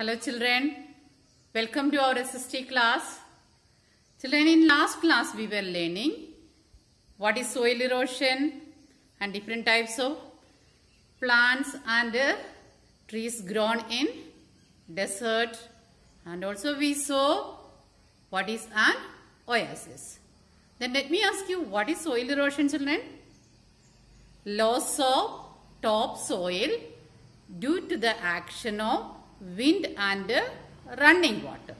Hello children, welcome to our SST class. Children, in last class we were learning what is soil erosion and different types of plants and trees grown in desert and also we saw what is an oasis. Then let me ask you what is soil erosion children? Loss of topsoil due to the action of wind and uh, running water.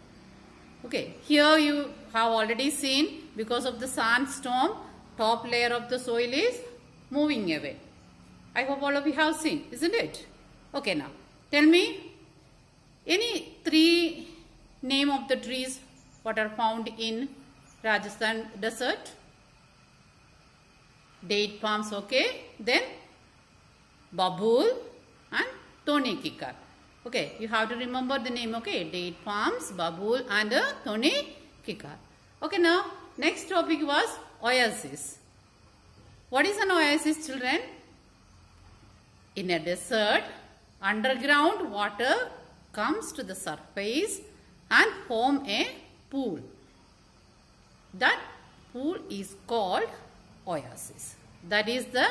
Okay, here you have already seen because of the sandstorm, top layer of the soil is moving away. I hope all of you have seen, isn't it? Okay, now tell me any three name of the trees what are found in Rajasthan desert? Date palms, okay. Then babul and tone Okay, you have to remember the name. Okay, date palms, babul and the uh, thone kikar. Okay, now next topic was oasis. What is an oasis children? In a desert, underground water comes to the surface and form a pool. That pool is called oasis. That is the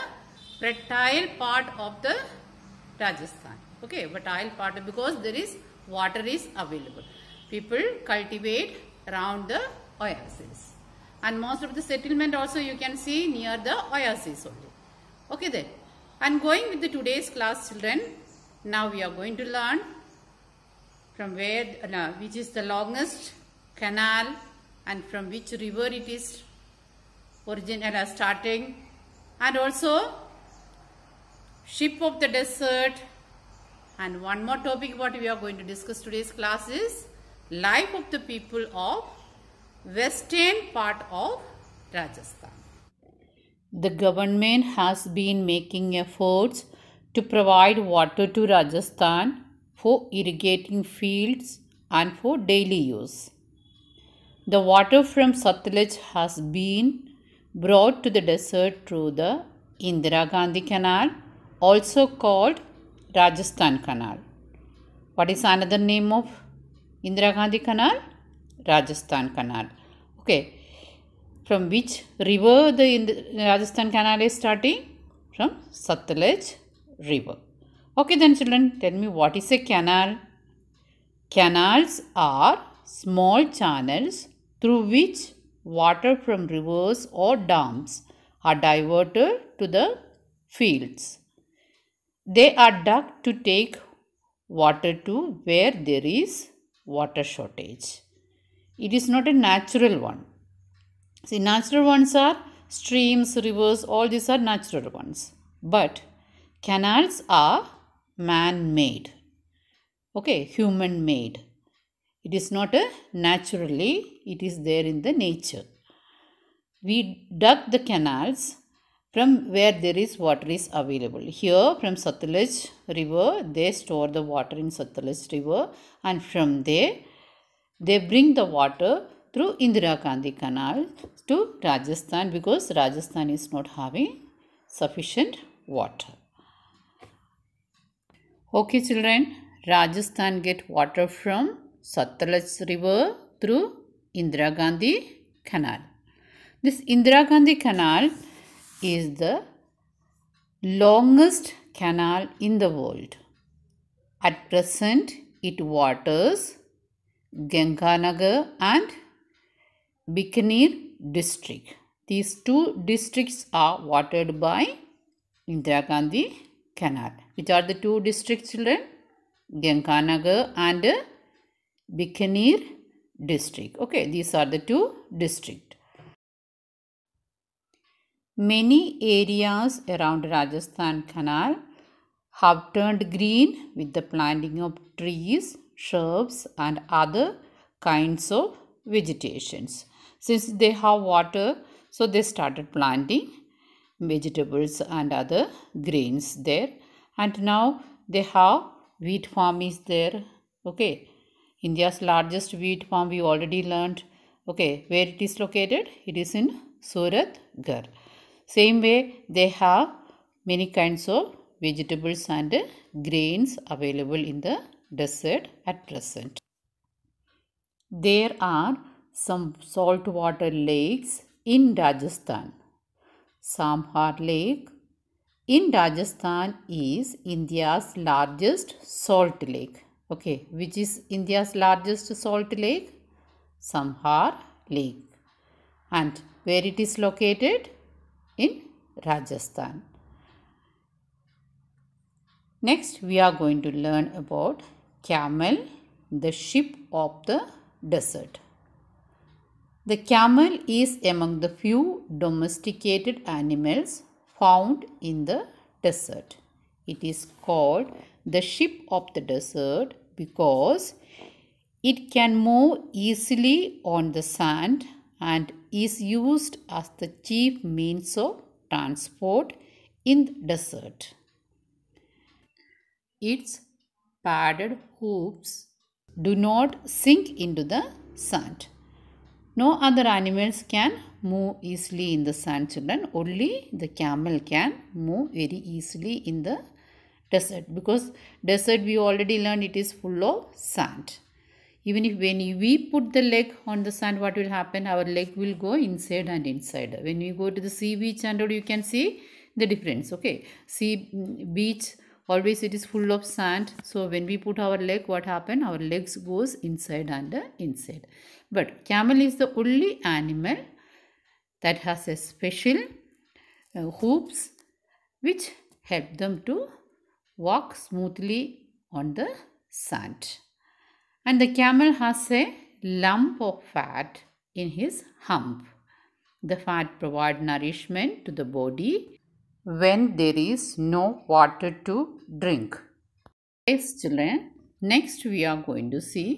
fertile part of the Rajasthan okay fertile part because there is water is available people cultivate around the oasis and most of the settlement also you can see near the oasis only okay then and going with the today's class children now we are going to learn from where uh, no, which is the longest canal and from which river it is origin uh, starting and also ship of the desert and one more topic what we are going to discuss today's class is life of the people of western part of Rajasthan. The government has been making efforts to provide water to Rajasthan for irrigating fields and for daily use. The water from Satluj has been brought to the desert through the Indira Gandhi Canal, also called Rajasthan Canal. What is another name of Indira Gandhi Canal? Rajasthan Canal. Okay. From which river the Rajasthan Canal is starting? From Satluj River. Okay then children, tell me what is a canal? Canals are small channels through which water from rivers or dams are diverted to the fields they are dug to take water to where there is water shortage. It is not a natural one. See, natural ones are streams, rivers, all these are natural ones. But canals are man made. Okay, human made. It is not a naturally, it is there in the nature. We dug the canals from where there is water is available. Here from Satluj river, they store the water in Satluj river and from there, they bring the water through Indira Gandhi canal to Rajasthan because Rajasthan is not having sufficient water. Okay children, Rajasthan get water from Satluj river through Indira Gandhi canal. This Indira Gandhi canal is the longest canal in the world. At present, it waters Ganganagar and Bikaner district. These two districts are watered by Indira Gandhi Canal. Which are the two districts children? Ganganagar and Bikaner district. Okay, these are the two districts. Many areas around Rajasthan Canal have turned green with the planting of trees, shrubs and other kinds of vegetations. Since they have water, so they started planting vegetables and other grains there. And now they have wheat farm is there. Okay. India's largest wheat farm we already learned. Okay. Where it is located? It is in Suratgarh. Same way they have many kinds of vegetables and grains available in the desert at present. There are some saltwater lakes in Rajasthan. Samhar Lake in Rajasthan is India's largest salt lake. Okay, which is India's largest salt lake? Samhar Lake. And where it is located? in Rajasthan. Next, we are going to learn about camel, the ship of the desert. The camel is among the few domesticated animals found in the desert. It is called the ship of the desert because it can move easily on the sand and is used as the chief means of transport in the desert. Its padded hooves do not sink into the sand. No other animals can move easily in the sand, children. Only the camel can move very easily in the desert because desert we already learned it is full of sand even if when we put the leg on the sand what will happen our leg will go inside and inside when you go to the sea beach and you can see the difference okay sea mm, beach always it is full of sand so when we put our leg what happen our legs goes inside and inside but camel is the only animal that has a special uh, hoops which help them to walk smoothly on the sand and the camel has a lump of fat in his hump. The fat provides nourishment to the body when there is no water to drink. Yes, children, next we are going to see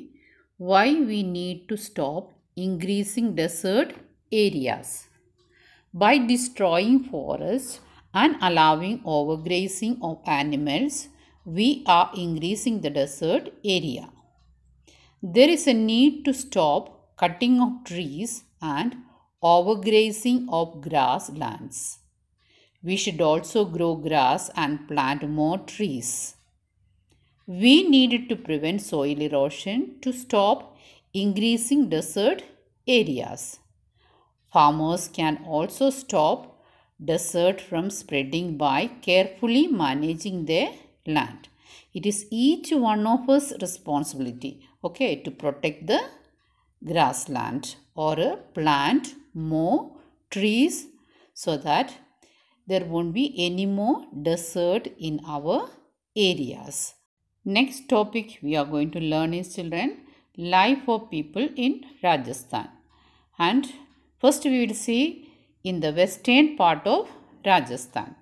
why we need to stop increasing desert areas. By destroying forests and allowing overgrazing of animals, we are increasing the desert area. There is a need to stop cutting of trees and overgrazing of grasslands. We should also grow grass and plant more trees. We needed to prevent soil erosion to stop increasing desert areas. Farmers can also stop desert from spreading by carefully managing their land. It is each one of us responsibility okay to protect the grassland or plant more trees so that there won't be any more desert in our areas. Next topic we are going to learn is children life of people in Rajasthan and first we will see in the western part of Rajasthan.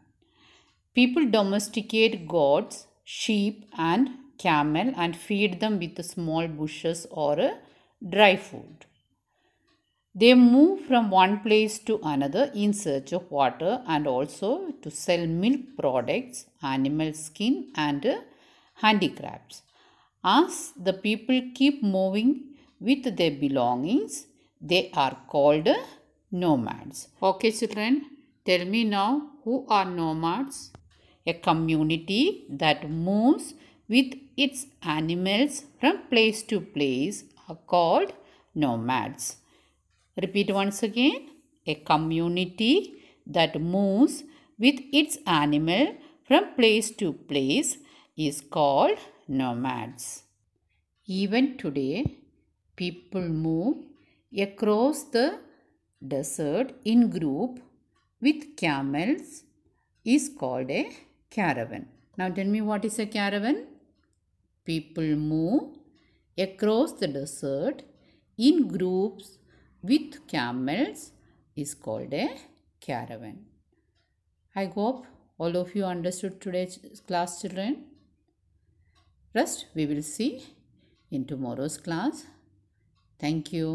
People domesticate goats, sheep and camel and feed them with small bushes or dry food. They move from one place to another in search of water and also to sell milk products, animal skin, and handicrafts. As the people keep moving with their belongings, they are called nomads. Okay, children, tell me now who are nomads? A community that moves with its animals from place to place are called nomads. Repeat once again. A community that moves with its animal from place to place is called nomads. Even today, people move across the desert in group with camels is called a caravan. Now tell me what is a caravan? People move across the desert in groups with camels is called a caravan. I hope all of you understood today's class children. Rest we will see in tomorrow's class. Thank you.